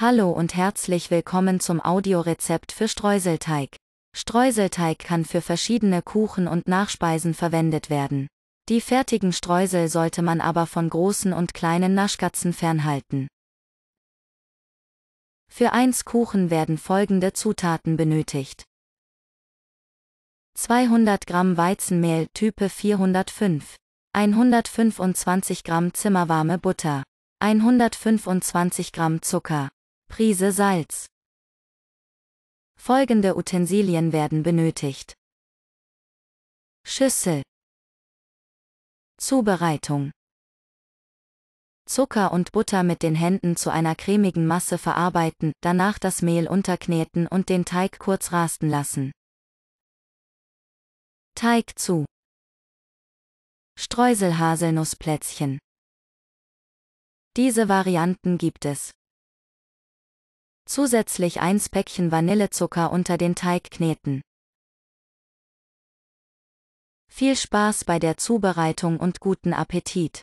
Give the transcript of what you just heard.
Hallo und herzlich willkommen zum Audiorezept für Streuselteig. Streuselteig kann für verschiedene Kuchen und Nachspeisen verwendet werden. Die fertigen Streusel sollte man aber von großen und kleinen Naschkatzen fernhalten. Für 1 Kuchen werden folgende Zutaten benötigt. 200 Gramm Weizenmehl Type 405, 125 Gramm zimmerwarme Butter, 125 Gramm Zucker, Prise Salz. Folgende Utensilien werden benötigt. Schüssel. Zubereitung. Zucker und Butter mit den Händen zu einer cremigen Masse verarbeiten, danach das Mehl unterkneten und den Teig kurz rasten lassen. Teig zu. Streuselhaselnussplätzchen. Diese Varianten gibt es zusätzlich eins Päckchen Vanillezucker unter den Teig kneten. Viel Spaß bei der Zubereitung und guten Appetit!